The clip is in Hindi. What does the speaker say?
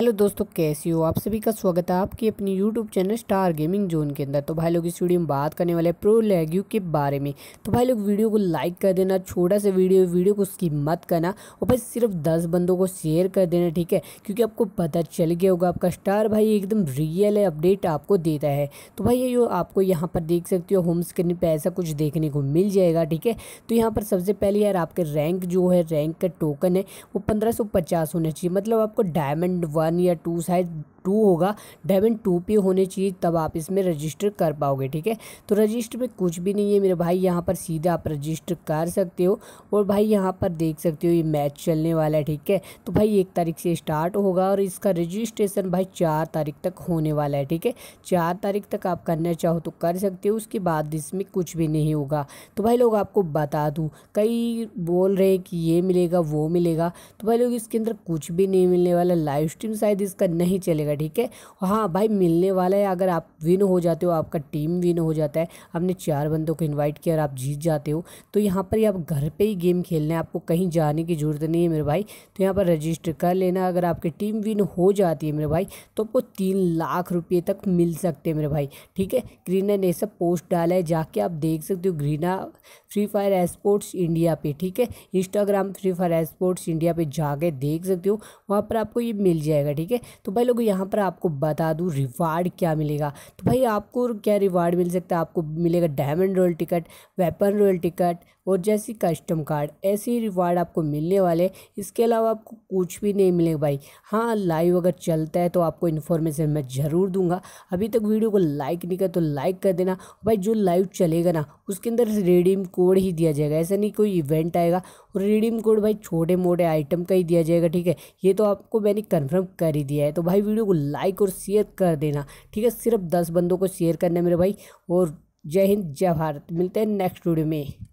हेलो दोस्तों कैसे हो आप सभी का स्वागत है आपकी अपनी YouTube channel star gaming zone के अंदर तो भाई लोग इस वीडियो में बात करने वाले प्रो लैग्यू के बारे में तो भाई लोग वीडियो को लाइक कर देना छोटा सा वीडियो वीडियो को उसकी मत करना और भाई सिर्फ दस बंदों को शेयर कर देना ठीक है क्योंकि आपको पता चल गया होगा आपका स्टार भाई एकदम रियल है अपडेट आपको देता है तो भाई ये आपको यहाँ पर देख सकते हो होम स्क्रीन पर ऐसा कुछ देखने को मिल जाएगा ठीक है तो यहाँ पर सबसे पहले यार आपके रैंक जो है रैंक का टोकन है वो पंद्रह होना चाहिए मतलब आपको डायमंड वन वन या टू साइड टू होगा डेवन टू पे होने चाहिए तब आप इसमें रजिस्टर कर पाओगे ठीक है तो रजिस्टर में कुछ भी नहीं है मेरे भाई यहाँ पर सीधा आप रजिस्टर कर सकते हो और भाई यहाँ पर देख सकते हो ये मैच चलने वाला है ठीक है तो भाई एक तारीख से स्टार्ट होगा और इसका रजिस्ट्रेशन भाई चार तारीख तक होने वाला है ठीक है चार तारीख तक आप करना चाहो तो कर सकते हो उसके बाद इसमें कुछ भी नहीं होगा तो भाई लोग आपको बता दूँ कई बोल रहे हैं कि ये मिलेगा वो मिलेगा तो भाई लोग इसके अंदर कुछ भी नहीं मिलने वाला लाइव स्ट्रीम शायद इसका नहीं चलेगा जाएगा ठीक है हाँ भाई मिलने वाला है अगर आप विन हो जाते हो आपका टीम विन हो जाता है आपने चार बंदों को इन्वाइट किया और आप जीत जाते हो तो यहाँ पर ही आप घर पे ही गेम खेलना है आपको कहीं जाने की ज़रूरत नहीं है मेरे भाई तो यहाँ पर रजिस्टर कर लेना अगर आपकी टीम विन हो जाती है मेरे भाई तो आपको तीन लाख रुपये तक मिल सकते हैं मेरे भाई ठीक है ग्रीना ने सब पोस्ट डाला है जाके आप देख सकते हो ग्रीना फ्री फायर एस्पोर्ट्स इंडिया पे ठीक है Instagram free fire esports India पे जाके देख सकते हो वहाँ पर आपको ये मिल जाएगा ठीक है तो भाई लोग यहाँ यहाँ पर आपको बता दूँ रिवार्ड क्या मिलेगा तो भाई आपको क्या रिवार्ड मिल सकता है आपको मिलेगा diamond royal ticket weapon royal ticket और जैसी कस्टम कार्ड ऐसे ही रिवार्ड आपको मिलने वाले इसके अलावा आपको कुछ भी नहीं मिलेगा भाई हाँ लाइव अगर चलता है तो आपको इन्फॉर्मेशन मैं ज़रूर दूंगा अभी तक वीडियो को लाइक नहीं कर तो लाइक कर देना भाई जो लाइव चलेगा ना उसके अंदर रेडीम कोड ही दिया जाएगा ऐसा नहीं कोई इवेंट आएगा और रिडीम कोड भाई छोटे मोटे आइटम का ही दिया जाएगा ठीक है ये तो आपको मैंने कन्फर्म कर ही दिया है तो भाई वीडियो को लाइक और शेयर कर देना ठीक है सिर्फ दस बंदों को शेयर करना मेरे भाई और जय हिंद जय भारत मिलते हैं नेक्स्ट वीडियो में